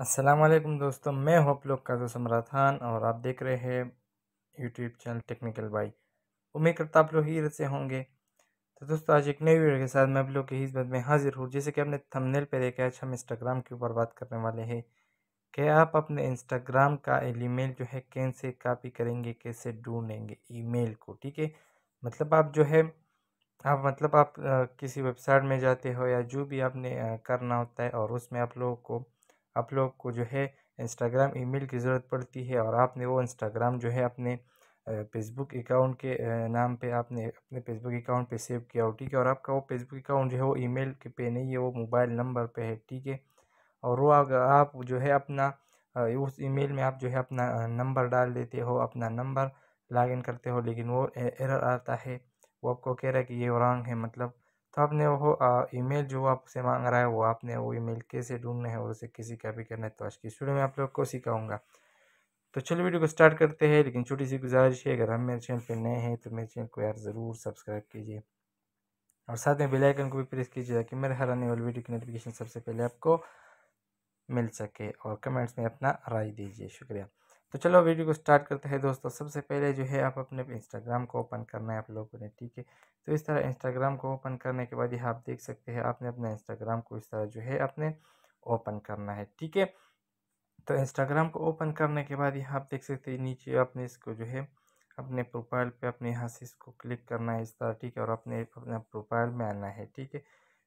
असलम दोस्तों मैं हूँ आप लोग का दोस्त इमरान खान और आप देख रहे हैं यूट्यूब चैनल टेक्निकल बाई उम्मीद करता आप लोग ही से होंगे तो दोस्तों आज एक नई वीडियो के साथ मैं आप लोग की हिस्बत में हाजिर हूँ जैसे कि आपने थंबनेल पर देखा अच्छा हम इंस्टाग्राम के ऊपर बात करने वाले हैं कि आप अपने इंस्टाग्राम का मेल जो है कैसे कापी करेंगे कैसे ढूंढेंगे मेल को ठीक है मतलब आप जो है आप मतलब आप किसी वेबसाइट में जाते हो या जो भी आपने करना होता है और उसमें आप लोगों को आप लोग को जो है इंस्टाग्राम ईमेल की ज़रूरत पड़ती है और आपने वो इंस्टाग्राम जो है अपने फेसबुक अकाउंट के नाम पे आपने अपने फेसबुक अकाउंट पे सेव किया हो ठीक है और आपका वो फेसबुक अकाउंट जो है वो ईमेल के पे नहीं है वो मोबाइल नंबर पे है ठीक है और वो अगर आप जो है अपना उस ईमेल में आप जो है अपना नंबर डाल देते हो अपना नंबर लॉगिन करते हो लेकिन वो एरर आता है वो आपको कह रहा है कि ये रॉन्ग है मतलब तो आपने वो ईमेल जो आपसे मांग रहा है वो आपने वो ईमेल कैसे ढूंढना है और उसे कैसे भी करना है तो आज की शुरू में आप लोग को सिखाऊंगा तो चलो वीडियो को स्टार्ट करते हैं लेकिन छोटी सी गुजारिश है अगर हम मेरे चैनल पर नए हैं तो मेरे चैनल को यार ज़रूर सब्सक्राइब कीजिए और साथ में बेलाइकन को भी प्रेस कीजिए ताकि मेरे हर आने वाली वीडियो की नोटिफिकेशन सबसे पहले आपको मिल सके और कमेंट्स में अपना राय दीजिए शुक्रिया तो चलो वीडियो को स्टार्ट करते हैं दोस्तों सबसे पहले जो है आप अपने इंस्टाग्राम को ओपन करना है आप लोगों ने ठीक है तो इस तरह इंस्टाग्राम को ओपन करने के बाद ये आप देख सकते हैं आपने अपना इंस्टाग्राम को इस तरह जो है आपने ओपन करना है ठीक है तो इंस्टाग्राम को ओपन करने के बाद यहाँ आप देख सकते हैं नीचे आपने इसको जो है अपने प्रोफाइल पर अपने यहाँ से इसको क्लिक करना है इस तरह ठीक है और अपने अपने प्रोफाइल में आना है ठीक है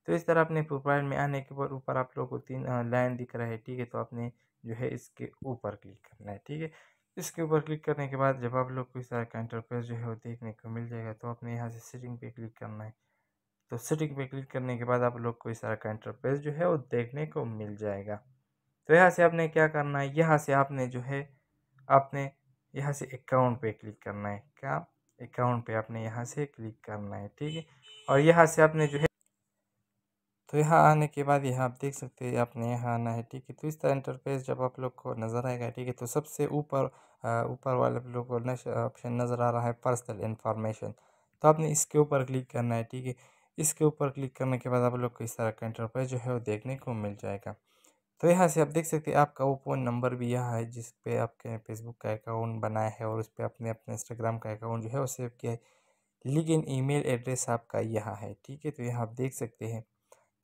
तो इस तरह अपने प्रोफाइल में आने के बाद ऊपर आप लोग को तीन लाइन दिख रहा है ठीक है तो आपने जो है इसके ऊपर क्लिक करना है ठीक है इसके ऊपर क्लिक करने के बाद जब आप लोग को इस तरह का इंटरफेस जो है वो देखने को मिल जाएगा तो आपने यहाँ से सेटिंग पे क्लिक करना है तो सेटिंग पे क्लिक करने के बाद आप लोग को इस तरह का इंटरफेस जो है वो देखने को मिल जाएगा तो यहाँ से आपने क्या करना है यहाँ से आपने जो है आपने यहाँ से अकाउंट पे क्लिक करना है क्या अकाउंट पे आपने यहाँ से क्लिक करना है ठीक है और यहाँ से आपने जो है तो यहाँ आने के बाद यहाँ आप देख सकते हैं आपने यहाँ आना है ठीक है तो इस तरह इंटरफेस जब आप लोग को नज़र आएगा ठीक है तो सबसे ऊपर ऊपर वाले लोग को ऑप्शन नज़र आ रहा है पर्सनल इन्फॉर्मेशन तो आपने इसके ऊपर क्लिक करना है ठीक है इसके ऊपर क्लिक करने के बाद आप लोग को इस तरह का इंटरफेस जो है वो देखने को मिल जाएगा तो यहाँ से आप देख सकते हैं आपका वो फ़ोन नंबर भी यहाँ है जिस पर आपके फेसबुक का अकाउंट बनाया है और उस पर आपने अपने इंस्टाग्राम का अकाउंट जो है वो सेव किया है लेकिन ईमेल एड्रेस आपका यहाँ है ठीक है तो यहाँ आप देख सकते हैं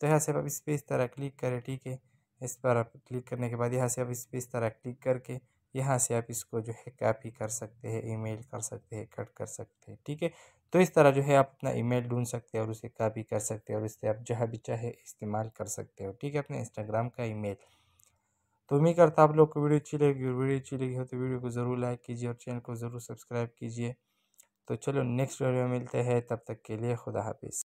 तो यहाँ से आप इस पर इस तरह क्लिक करें ठीक है इस पर आप क्लिक करने के बाद यहाँ से आप इस पर इस तरह क्लिक करके यहाँ से आप इसको जो है कॉपी कर सकते हैं ईमेल कर सकते हैं कट कर सकते हैं ठीक है तो इस तरह जो है आप अपना ईमेल ढूंढ सकते हैं और उसे कॉपी कर सकते हैं और इससे आप जहाँ भी चाहे इस्तेमाल कर सकते हो ठीक है अपने इंस्टाग्राम का ईमेल तो उम्मीद करता आप लोग को वीडियो अच्छी लगी और वीडियो अच्छी लगी हो तो वीडियो को ज़रूर लाइक कीजिए और चैनल को ज़रूर सब्सक्राइब कीजिए तो चलो नेक्स्ट वीडियो मिलते हैं तब तक के लिए खुदा हाफिज़